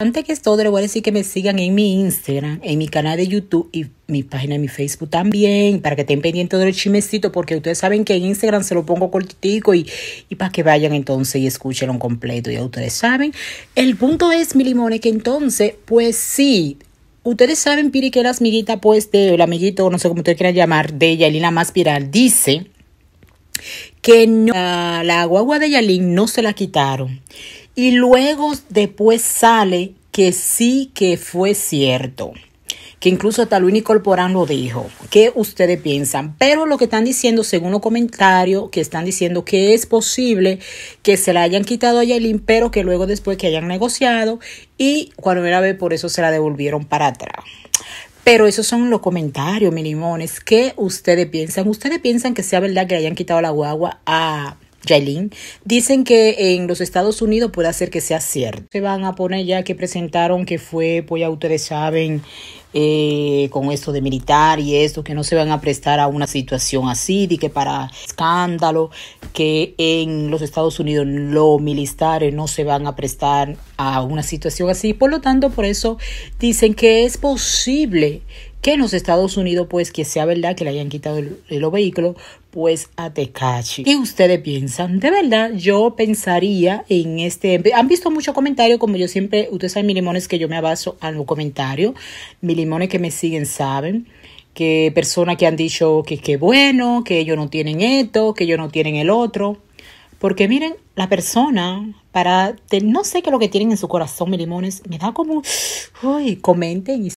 Antes que esto, les voy a decir que me sigan en mi Instagram, en mi canal de YouTube y mi página de mi Facebook también, para que estén pendientes del chismecito, porque ustedes saben que en Instagram se lo pongo cortito y, para que vayan entonces y escúchenlo completo, ya ustedes saben. El punto es, mi limón, es que entonces, pues sí, ustedes saben, Piri, que la amiguita, pues, de, el amiguito, no sé cómo ustedes quieran llamar, de Yalina Más Viral, dice que no, la, guagua de Yalín no se la quitaron y luego después sale que sí que fue cierto. Que incluso hasta Luis Corporán lo dijo. ¿Qué ustedes piensan? Pero lo que están diciendo, según los comentarios, que están diciendo que es posible que se la hayan quitado a el pero que luego después que hayan negociado y cuando era vez por eso se la devolvieron para atrás. Pero esos son los comentarios, mi limones. ¿Qué ustedes piensan? ¿Ustedes piensan que sea verdad que le hayan quitado la guagua a, Jailin, dicen que en los Estados Unidos puede hacer que sea cierto. Se van a poner ya que presentaron que fue, pues ya ustedes saben, con esto de militar y esto, que no se van a prestar a una situación así, de que para escándalo, que en los Estados Unidos los militares no se van a prestar a una situación así. Por lo tanto, por eso dicen que es posible que en los Estados Unidos, pues que sea verdad que le hayan quitado los vehículos, pues a Tecachi. ¿Qué ustedes piensan? De verdad, yo pensaría en este... Han visto muchos comentarios, como yo siempre, ustedes saben, mis limones, que yo me abaso a los comentarios. Mis limones que me siguen saben que personas que han dicho que qué bueno, que ellos no tienen esto, que ellos no tienen el otro. Porque miren, la persona, para, no sé qué es lo que tienen en su corazón, mis limones, me da como, uy, comenten y